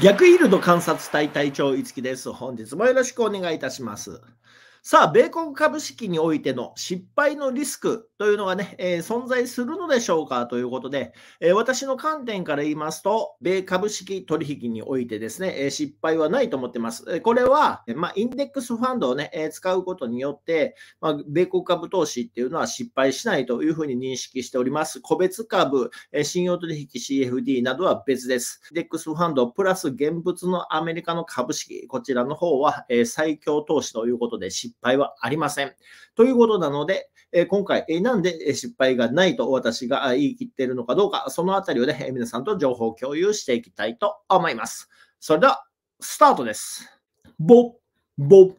逆イールド観察隊隊長いつきです。本日もよろしくお願いいたします。さあ、米国株式においての失敗のリスクというのがね、えー、存在するのでしょうかということで、えー、私の観点から言いますと、米株式取引においてですね、え失敗はないと思ってます。これは、まあ、インデックスファンドをね、え使うことによって、まあ、米国株投資っていうのは失敗しないというふうに認識しております。個別株、え信用取引 CFD などは別です。インデックスファンドプラス現物のアメリカの株式、こちらの方は、え最強投資ということで失失敗はありません。ということなので、え今回、えなんで失敗がないと私が言い切っているのかどうか、そのあたりをね、皆さんと情報共有していきたいと思います。それでは、スタートです。ぼ、ぼ、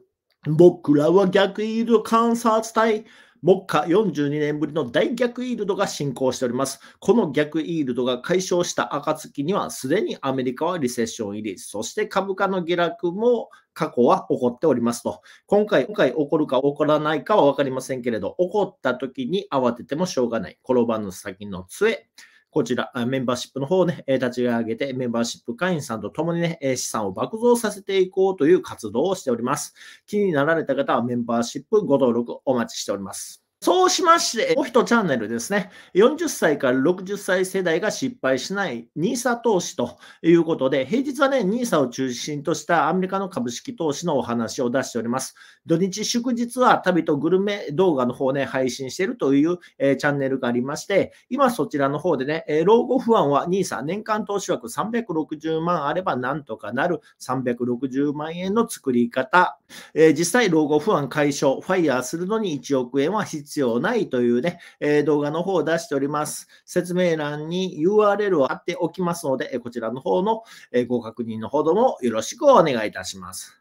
僕らは逆移動観察隊。目下42年ぶりの大逆イールドが進行しております。この逆イールドが解消した暁には、すでにアメリカはリセッション入り、そして株価の下落も過去は起こっておりますと。今回、今回起こるか起こらないかは分かりませんけれど、起こった時に慌ててもしょうがない。転ばぬ先の杖。こちら、メンバーシップの方をね、立ち上げて、メンバーシップ会員さんと共にね、資産を爆増させていこうという活動をしております。気になられた方はメンバーシップご登録お待ちしております。そうしまして、おう一チャンネルですね。40歳から60歳世代が失敗しない NISA 投資ということで、平日はね、NISA を中心としたアメリカの株式投資のお話を出しております。土日祝日は旅とグルメ動画の方ね、配信しているという、えー、チャンネルがありまして、今そちらの方でね、えー、老後不安は NISA 年間投資枠360万あればなんとかなる360万円の作り方、えー、実際老後不安解消、ファイヤーするのに1億円は必要必要ないというね、え動画の方を出しております。説明欄に URL を貼っておきますので、こちらの方のご確認のほどもよろしくお願いいたします。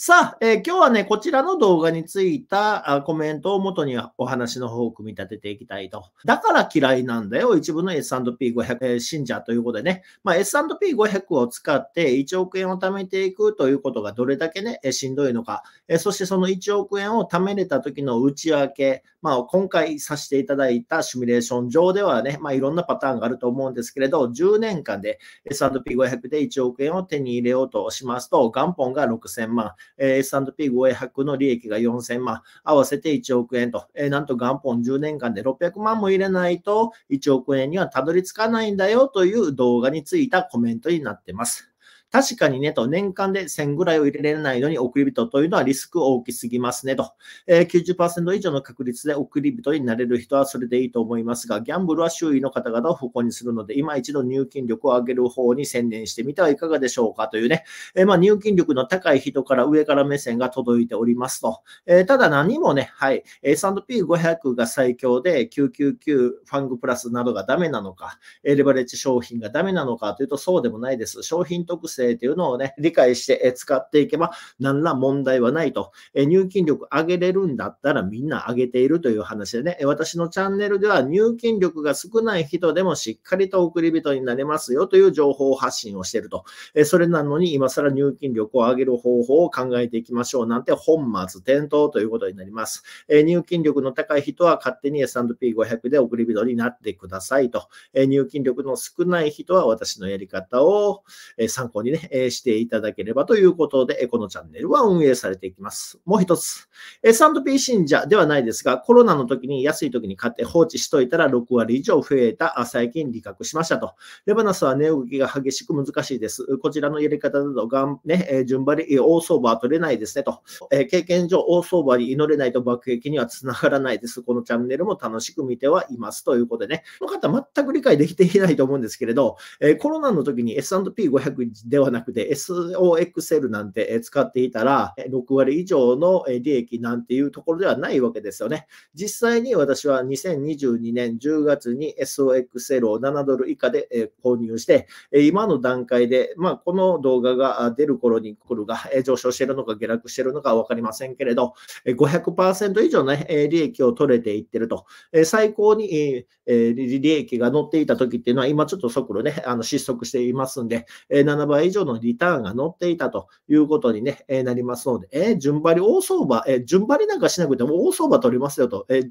さあ、えー、今日はね、こちらの動画についたコメントを元にお話の方を組み立てていきたいと。だから嫌いなんだよ、一部の S&P500、えー、信者ということでね、まあ、S&P500 を使って1億円を貯めていくということがどれだけね、えー、しんどいのか、えー、そしてその1億円を貯めれた時の内訳、まあ、今回させていただいたシミュレーション上ではね、まあ、いろんなパターンがあると思うんですけれど、10年間で S&P500 で1億円を手に入れようとしますと、元本が6000万。え S&P500 の利益が4000万、合わせて1億円と、えなんと元本10年間で600万も入れないと1億円にはたどり着かないんだよという動画についたコメントになってます。確かにね、と、年間で1000ぐらいを入れられないのに送り人というのはリスク大きすぎますね、と。えー、90%以上の確率で送り人になれる人はそれでいいと思いますが、ギャンブルは周囲の方々を不幸にするので、今一度入金力を上げる方に専念してみてはいかがでしょうかというね、えー、まあ、入金力の高い人から上から目線が届いておりますと。えー、ただ何もね、はい、S&P500 が最強で、999ファングプラスなどがダメなのか、レバレッジ商品がダメなのかというとそうでもないです。商品特性性というのをね、理解して使っていけば、何ら問題はないと。入金力上げれるんだったらみんな上げているという話でね、私のチャンネルでは入金力が少ない人でもしっかりと送り人になれますよという情報発信をしていると。それなのに今更入金力を上げる方法を考えていきましょうなんて本末転倒ということになります。入金力の高い人は勝手に S&P500 で送り人になってくださいと。入金力の少ない人は私のやり方を参考ににね、えしていただければということで、このチャンネルは運営されていきます。もう一つ、S&P 信者ではないですが、コロナの時に安い時に買って放置しといたら6割以上増えた、最近利確しましたと。レバナスは値動きが激しく難しいです。こちらのやり方だとがん、ね、順張り、大相場は取れないですねと。経験上、大相場に祈れないと爆撃にはつながらないです。このチャンネルも楽しく見てはいますということでね。この方、全く理解できていないと思うんですけれど、コロナの時に S&P500 でではなくて SOXL なんて使っていたら6割以上の利益なんていうところではないわけですよね。実際に私は2022年10月に SOXL を7ドル以下で購入して、今の段階で、まあ、この動画が出る頃に来るが上昇しているのか下落しているのか分かりませんけれど、500%以上の、ね、利益を取れていってると。最高に利益が乗っていた時っていうのは今ちょっと速度ね、あの失速していますんで、7倍以上のリターンが乗っていたということに、ねえなりますので、えー、順張り、大相場、えー、順張りなんかしなくても大相場取りますよと、えー、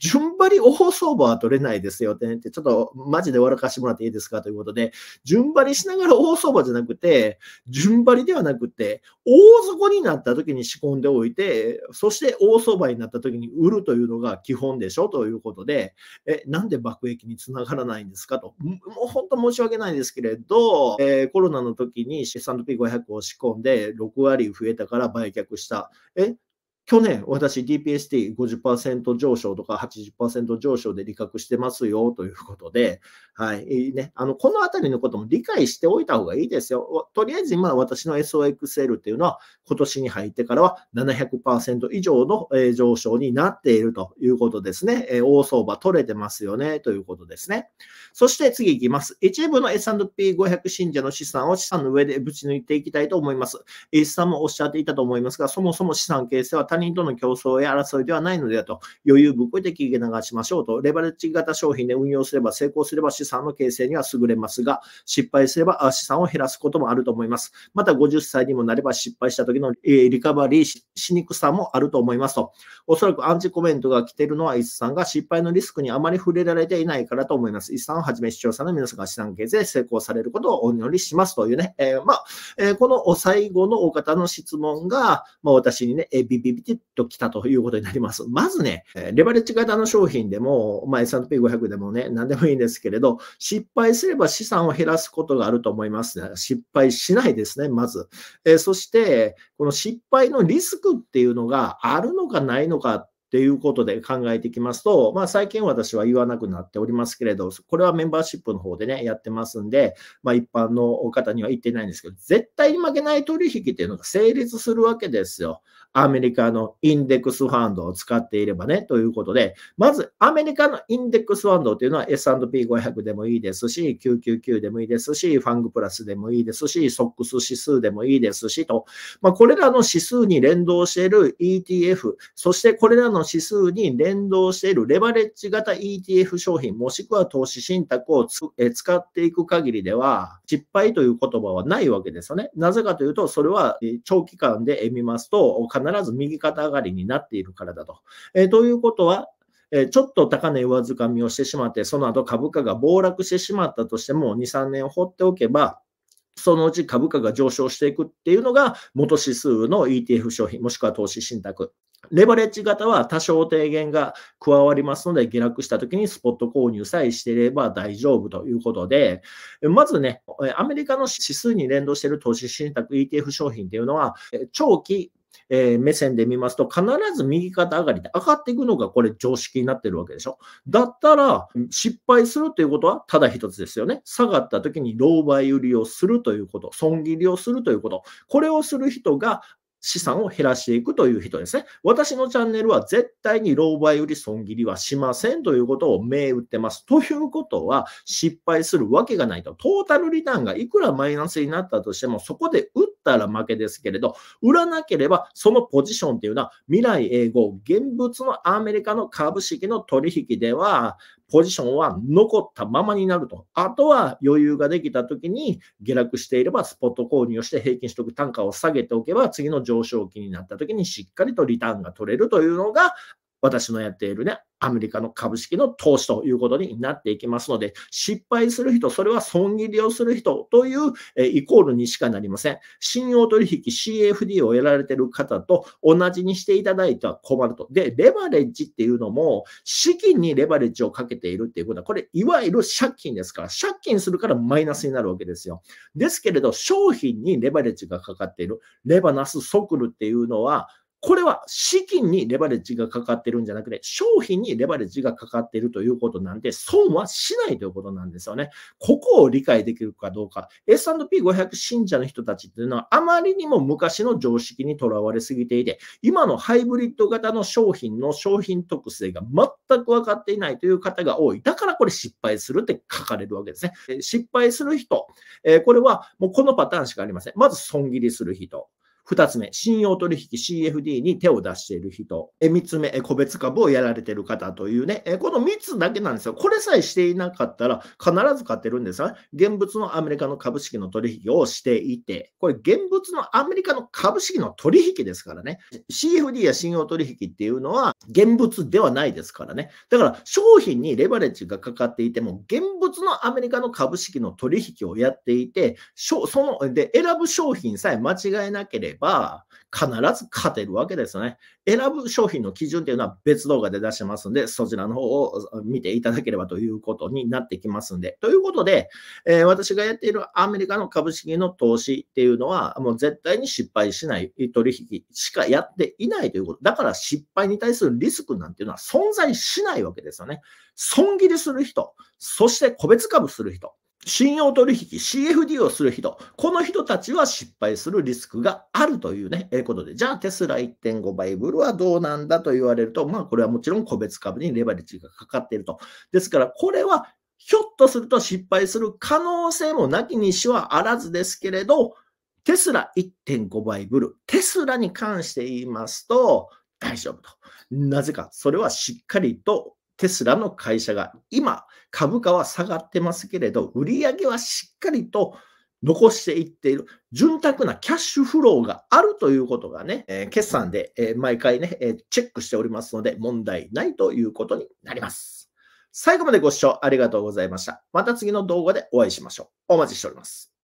順張り大相場は取れないですよねって、ちょっとマジで笑かしてもらっていいですかということで、順張りしながら大相場じゃなくて、順張りではなくて、大底になった時に仕込んでおいて、そして大相場になった時に売るというのが基本でしょということで、え、なんで爆益につながらないんですかと。もう本当申し訳ないですけれど、えー、コロナの時に S&P500 を仕込んで6割増えたから売却した。え、去年、私 DPST50% 上昇とか80%上昇で利確してますよということで、はい、ね、あの、このあたりのことも理解しておいた方がいいですよ。とりあえず今、私の SOXL っていうのは、今年に入ってからは700%以上の上昇になっているということですね。大相場取れてますよね、ということですね。そして次いきます。一部の S&P500 信者の資産を資産の上でぶち抜いていきたいと思います。S さんもおっしゃっていたと思いますが、そもそも資産形成は他人との競争や争いではないのではと、余裕ぶっこいて聞き流しましょうと、レバレッジ型商品で運用すれば成功すれば資産の形成には優れますが、失敗すれば資産を減らすこともあると思います。また50歳にもなれば失敗した時のリカバリーしにくさもあると思いますと、おそらくアンチコメントが来ているのは、イ豆さんが失敗のリスクにあまり触れられていないからと思います。イ豆さんをはじめ視聴者の皆さんが資産形成成功されることをお祈りしますというね、えー、まあ、えー、この最後のお方の質問が、まあ、私にね、えビビビびてと来たということになります。まずね、レバレッジ型の商品でも、まあ、S&P500 でもね、何でもいいんですけれど、失敗すれば資産を減らすことがあると思います、失敗しないですね、まず。えー、そして、この失敗のリスクっていうのがあるのかないのかということで考えていきますと、まあ、最近私は言わなくなっておりますけれど、これはメンバーシップの方でね、やってますんで、まあ、一般の方には言ってないんですけど、絶対に負けない取引っていうのが成立するわけですよ。アメリカのインデックスファンドを使っていればね、ということで、まずアメリカのインデックスファンドというのは S&P500 でもいいですし、999でもいいですし、ファングプラスでもいいですし、ソックス指数でもいいですしと、まあ、これらの指数に連動している ETF、そしてこれらの指数に連動しているレバレッジ型 ETF 商品、もしくは投資信託を使っていく限りでは、失敗という言葉はないわけですよね。なぜかというと、それは長期間で見ますと、必ず右肩上がりになっているからだと。えー、ということは、えちょっと高値上掴みをしてしまって、その後株価が暴落してしまったとしても、2、3年放っておけば、そのうち株価が上昇していくっていうのが、元指数の ETF 商品、もしくは投資信託。レバレッジ型は多少低減が加わりますので、下落した時にスポット購入さえしていれば大丈夫ということで、まずね、アメリカの指数に連動している投資信託 ETF 商品っていうのは、長期えー、目線で見ますと、必ず右肩上がりで上がっていくのがこれ常識になってるわけでしょ。だったら、失敗するということはただ一つですよね。下がった時に狼狽売りをするということ、損切りをするということ、これをする人が資産を減らしていくという人ですね。私のチャンネルは絶対に老媒売り損切りはしませんということを銘打ってます。ということは失敗するわけがないと。トータルリターンがいくらマイナスになったとしても、そこで売っったら負けですけれど、売らなければそのポジションっていうのは未来永劫、現物のアメリカの株式の取引では、ポジションは残ったままになると。あとは余裕ができた時に下落していればスポット購入をして平均取得単価を下げておけば次の上昇期になった時にしっかりとリターンが取れるというのが私のやっているね、アメリカの株式の投資ということになっていきますので、失敗する人、それは損切りをする人という、えイコールにしかなりません。信用取引 CFD をやられている方と同じにしていただいては困ると。で、レバレッジっていうのも、資金にレバレッジをかけているっていうことは、これ、いわゆる借金ですから、借金するからマイナスになるわけですよ。ですけれど、商品にレバレッジがかかっている、レバナスソクルっていうのは、これは資金にレバレッジがかかってるんじゃなくて、商品にレバレッジがかかっているということなんで、損はしないということなんですよね。ここを理解できるかどうか。S&P500 信者の人たちっていうのは、あまりにも昔の常識にとらわれすぎていて、今のハイブリッド型の商品の商品特性が全く分かっていないという方が多い。だからこれ失敗するって書かれるわけですね。失敗する人、えこれはもうこのパターンしかありません。まず損切りする人。2つ目、信用取引 CFD に手を出している人。え3つ目、個別株をやられている方というね、えこの3つだけなんですよ。これさえしていなかったら必ず買ってるんですよ現物のアメリカの株式の取引をしていて、これ現物のアメリカの株式の取引ですからね。CFD や信用取引っていうのは現物ではないですからね。だから商品にレバレッジがかかっていても、現物のアメリカの株式の取引をやっていて、その、で、選ぶ商品さえ間違えなければば、必ず勝てるわけですよね。選ぶ商品の基準というのは別動画で出してますんで、そちらの方を見ていただければということになってきますんで。ということで、えー、私がやっているアメリカの株式の投資っていうのは、もう絶対に失敗しない取引しかやっていないということ。だから失敗に対するリスクなんていうのは存在しないわけですよね。損切りする人、そして個別株する人、信用取引、CFD をする人、この人たちは失敗するリスクがあるというね、えー、ことで、じゃあテスラ1.5倍ブルはどうなんだと言われると、まあこれはもちろん個別株にレバレッジがかかっていると。ですから、これはひょっとすると失敗する可能性もなきにしはあらずですけれど、テスラ1.5倍ブル、テスラに関して言いますと、大丈夫と。なぜか、それはしっかりとテスラの会社が今、株価は下がってますけれど、売り上げはしっかりと残していっている、潤沢なキャッシュフローがあるということがね、えー、決算で、えー、毎回ね、えー、チェックしておりますので、問題ないということになります。最後までご視聴ありがとうございました。また次の動画でお会いしましょう。お待ちしております。